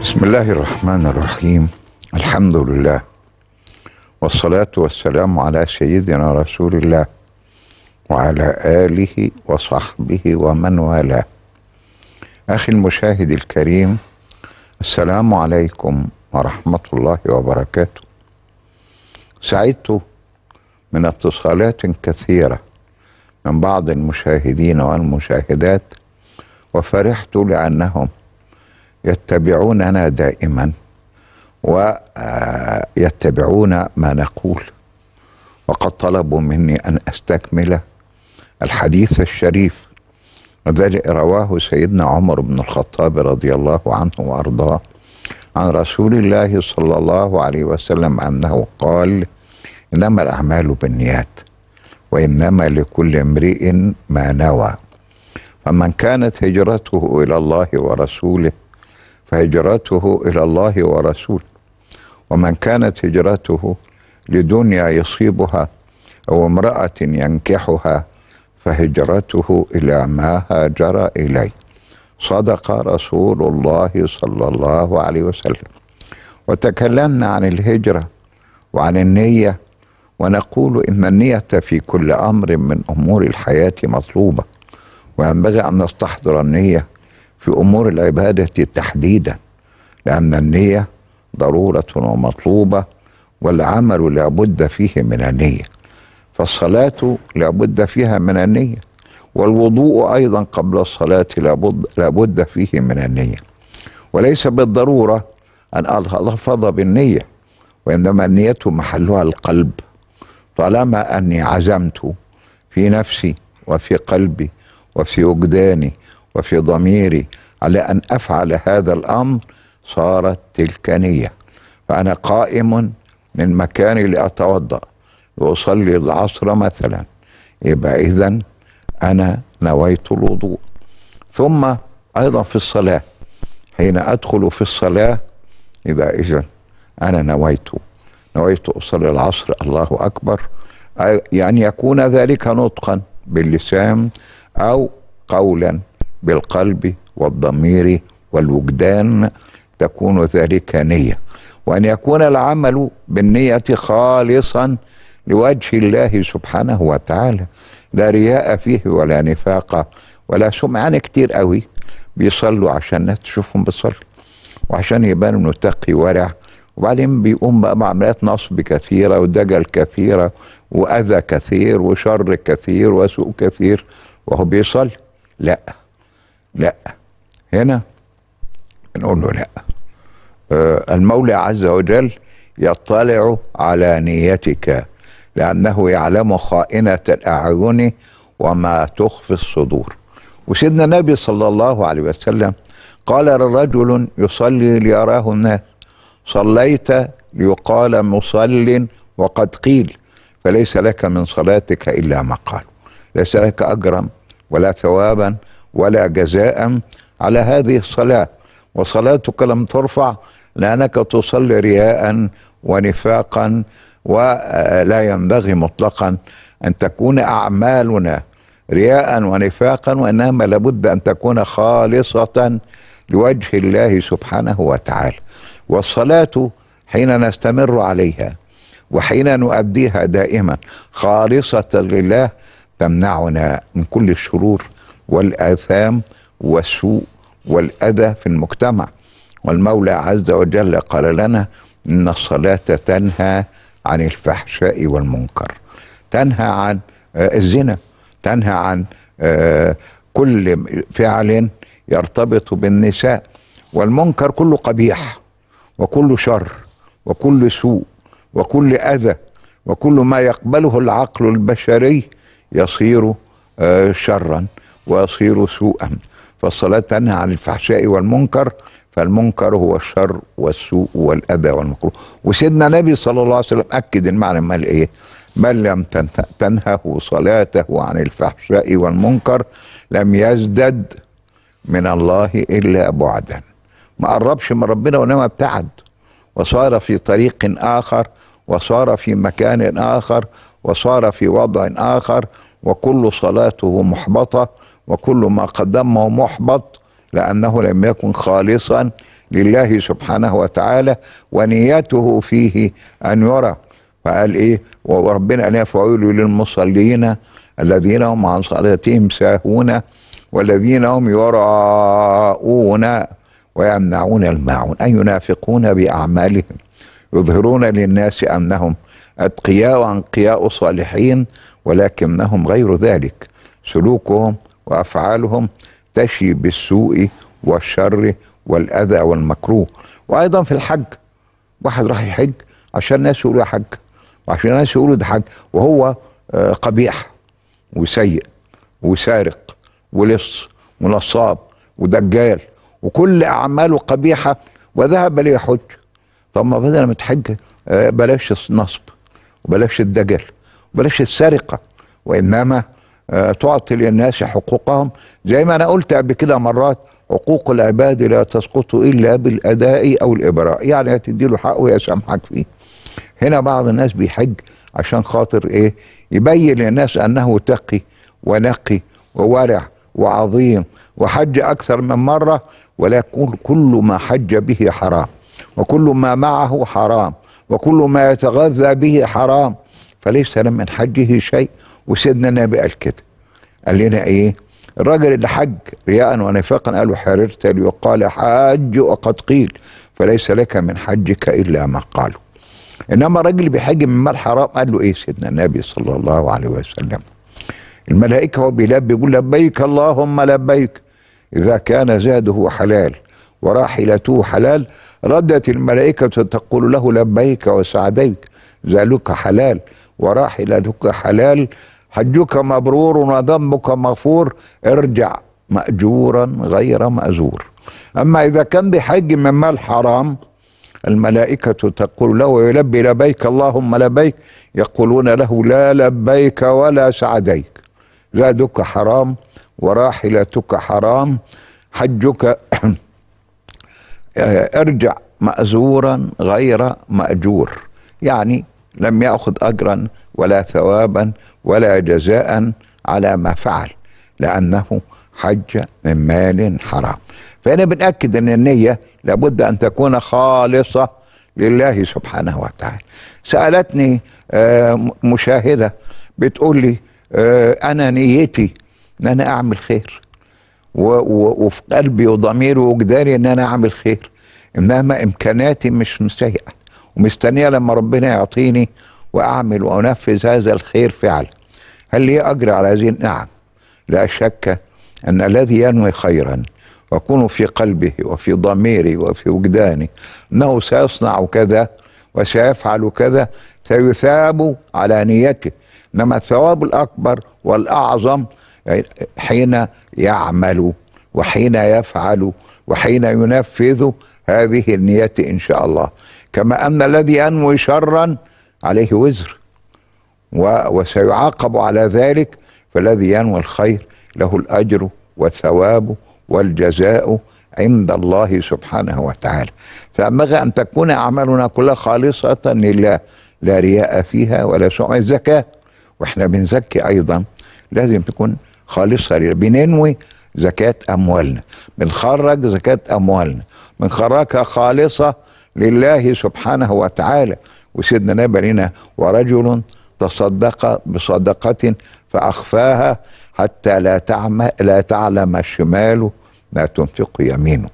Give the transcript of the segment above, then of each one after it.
بسم الله الرحمن الرحيم الحمد لله والصلاة والسلام على سيدنا رسول الله وعلى آله وصحبه ومن والاه أخي المشاهد الكريم السلام عليكم ورحمة الله وبركاته سعدت من اتصالات كثيرة من بعض المشاهدين والمشاهدات وفرحت لأنهم يتبعوننا دائما ويتبعون ما نقول وقد طلبوا مني أن أستكمل الحديث الشريف الذي رواه سيدنا عمر بن الخطاب رضي الله عنه وأرضاه عن رسول الله صلى الله عليه وسلم أنه قال إنما الأعمال بالنيات وإنما لكل امرئ ما نوى فمن كانت هجرته إلى الله ورسوله فهجرته إلى الله ورسوله ومن كانت هجرته لدنيا يصيبها أو امرأة ينكحها فهجرته إلى ما هاجر إليه صدق رسول الله صلى الله عليه وسلم وتكلمنا عن الهجرة وعن النية ونقول إن النية في كل أمر من أمور الحياة مطلوبة وينبغي أن نستحضر النية في أمور العبادة تحديدا لأن النية ضرورة ومطلوبة والعمل لابد فيه من النية فالصلاة لابد فيها من النية والوضوء أيضا قبل الصلاة لابد, لابد فيه من النية وليس بالضرورة أن ألفظ بالنية وإنما النية محلها القلب طالما أني عزمت في نفسي وفي قلبي وفي وجداني وفي ضميري على ان افعل هذا الامر صارت تلك نيه فانا قائم من مكاني لاتوضا واصلي العصر مثلا يبقى اذا انا نويت الوضوء ثم ايضا في الصلاه حين ادخل في الصلاه يبقى اذا انا نويت نويت اصلي العصر الله اكبر يعني يكون ذلك نطقا باللسان او قولا بالقلب والضمير والوجدان تكون ذلك نيه وان يكون العمل بالنيه خالصا لوجه الله سبحانه وتعالى لا رياء فيه ولا نفاق ولا سمعان كتير قوي بيصلوا عشان الناس تشوفهم بيصلي وعشان يبان انه تقي ورع وبعدين بيقوم بقى بعمليات نصب كثيره ودجل كثيره واذى كثير وشر كثير وسوء كثير وهو بيصلي لا لا هنا نقول له لا آه، المولى عز وجل يطلع على نيتك لأنه يعلم خائنة الأعين وما تخفي الصدور وسيدنا النبي صلى الله عليه وسلم قال رجل يصلي ليراه الناس صليت ليقال مصل وقد قيل فليس لك من صلاتك إلا ما قالوا ليس لك أجرا ولا ثوابا ولا جزاء على هذه الصلاة وصلاتك لم ترفع لأنك تصلي رياء ونفاقا ولا ينبغي مطلقا أن تكون أعمالنا رياء ونفاقا وإنما لابد أن تكون خالصة لوجه الله سبحانه وتعالى والصلاة حين نستمر عليها وحين نؤديها دائما خالصة لله تمنعنا من كل الشرور والآثام والسوء والأذى في المجتمع والمولى عز وجل قال لنا إن الصلاة تنهى عن الفحشاء والمنكر تنهى عن آه، الزنا تنهى عن آه، كل فعل يرتبط بالنساء والمنكر كله قبيح وكل شر وكل سوء وكل أذى وكل ما يقبله العقل البشري يصير آه، شرا ويصير سوءا فالصلاة تنهى عن الفحشاء والمنكر فالمنكر هو الشر والسوء والأذى والمكروه وسيدنا النبي صلى الله عليه وسلم أكد المعنى ما إيه من لم تنهه صلاته عن الفحشاء والمنكر لم يزدد من الله إلا بعدا ما قربش من ربنا وإنما ابتعد وصار في طريق آخر وصار في مكان آخر وصار في وضع آخر وكل صلاته محبطة وكل ما قدمه محبط لأنه لم يكن خالصا لله سبحانه وتعالى ونيته فيه أن يرى فقال إيه وربنا أن يفعلوا للمصلين الذين هم عن صلاتهم ساهون والذين هم يراءون ويمنعون الماعون أي ينافقون بأعمالهم يظهرون للناس أنهم أتقياء وأنقياء صالحين ولكنهم غير ذلك سلوكهم وافعالهم تشي بالسوء والشر والاذى والمكروه وايضا في الحج واحد راح يحج عشان الناس يقولوا يا حج وعشان الناس يقولوا ده حج وهو آه، قبيح وسيء وسارق ولص ونصاب ودجال وكل اعماله قبيحه وذهب ليحج طب ما بدل ما تحج آه، بلاش النصب وبلاش الدجل وبلاش السرقه وانما آه، تعطي للناس حقوقهم زي ما انا قلت قبل كده مرات حقوق العباد لا تسقط الا بالاداء او الابراء يعني هتدي له حقه يسامحك فيه هنا بعض الناس بيحج عشان خاطر ايه يبين للناس انه تقي ونقي وورع وعظيم وحج اكثر من مره ولكن كل ما حج به حرام وكل ما معه حرام وكل ما يتغذى به حرام فليس لمن حجه شيء وسيدنا النبي قال كده قال لنا ايه الراجل اللي حج رياء ونفاقا قالوا حررت ليقال حاج وقد قيل فليس لك من حجك الا ما قالوا انما الراجل بيحج من مال حرام قال له ايه سيدنا النبي صلى الله عليه وسلم الملائكه هو بيلبي يقول لبيك اللهم لبيك اذا كان زاده حلال وراحلته حلال ردت الملائكه تقول له لبيك وسعديك ذلك حلال وراحلتك حلال حجك مبرور وذنبك مغفور ارجع مأجورا غير مأزور أما إذا كان بحج من مال حرام الملائكة تقول له يلبي لبيك اللهم لبيك يقولون له لا لبيك ولا سعديك زادك حرام وراحلتك حرام حجك ارجع مأزورا غير مأجور يعني لم يأخذ أجرا ولا ثوابا ولا جزاء على ما فعل لأنه حج من مال حرام فأنا بنأكد أن النية لابد أن تكون خالصة لله سبحانه وتعالى سألتني آه، مشاهدة بتقول لي آه، أنا نيتي أن أنا أعمل خير وفي قلبي وضميري وجداري أن أنا أعمل خير إنما إمكاناتي مش مسيئة ومستنيه لما ربنا يعطيني واعمل وانفذ هذا الخير فعلا هل لي اجر على هذه نعم لا شك ان الذي ينوي خيرا ويكون في قلبه وفي ضميره وفي وجدانه انه سيصنع كذا وسيفعل كذا سيثاب على نيته انما الثواب الاكبر والاعظم يعني حين يعمل وحين يفعل وحين ينفذ هذه النية إن شاء الله كما أن الذي ينوي شرا عليه وزر وسيعاقب على ذلك فالذي ينوي الخير له الأجر والثواب والجزاء عند الله سبحانه وتعالى فينبغي أن تكون أعمالنا كلها خالصة لله لا رياء فيها ولا سوء الزكاة واحنا بنزكي أيضا لازم تكون خالصة لله بننوي زكاة أموالنا بنخرج زكاة أموالنا بنخرجها خالصة لله سبحانه وتعالى وسيدنا نبي لنا ورجل تصدق بصدقة فأخفاها حتى لا تعم لا تعلم شماله ما تنفق يمينه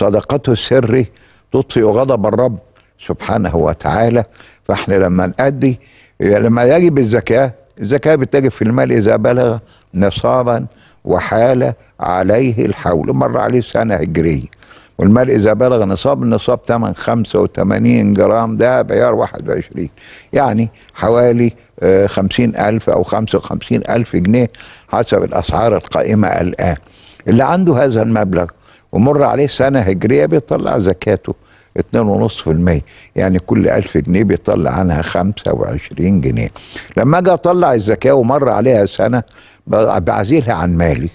صدقته السر تطفئ غضب الرب سبحانه وتعالى فاحنا لما نأدي لما يجب الزكاة الزكاة بتجب في المال إذا بلغ نصابا وحال عليه الحول مر عليه سنة هجرية والمرء إذا بلغ نصاب النصاب ثمن 85 جرام ده بعيار 21 يعني حوالي 50 آه، ألف أو 55 ألف جنيه حسب الأسعار القائمة الآن اللي عنده هذا المبلغ ومر عليه سنة هجرية بيطلع زكاته 2.5% يعني كل 1000 جنيه بيطلع عنها 25 جنيه لما اجي اطلع الزكاه ومر عليها سنه بعزلها عن مالي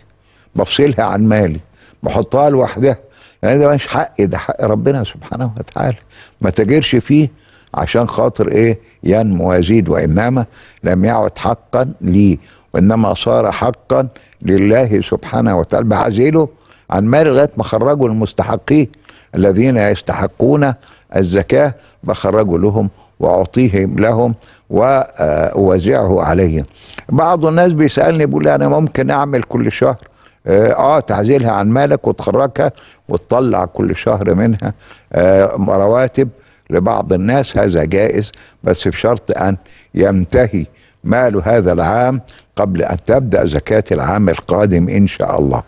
بفصلها عن مالي بحطها لوحدها يعني ده مش حقي ده حق ربنا سبحانه وتعالى ما تجرش فيه عشان خاطر ايه ينمو ويزيد وانما لم يعد حقا لي وانما صار حقا لله سبحانه وتعالى بعزله عن مال لغايه ما خرجوا المستحقين الذين يستحقون الزكاه بخرجوا لهم واعطيهم لهم واوزعه آه، عليهم بعض الناس بيسالني بيقول انا ممكن اعمل كل شهر اه, آه، تعزلها عن مالك وتخرجها وتطلع كل شهر منها آه رواتب لبعض الناس هذا جائز بس بشرط ان ينتهي مال هذا العام قبل ان تبدا زكاه العام القادم ان شاء الله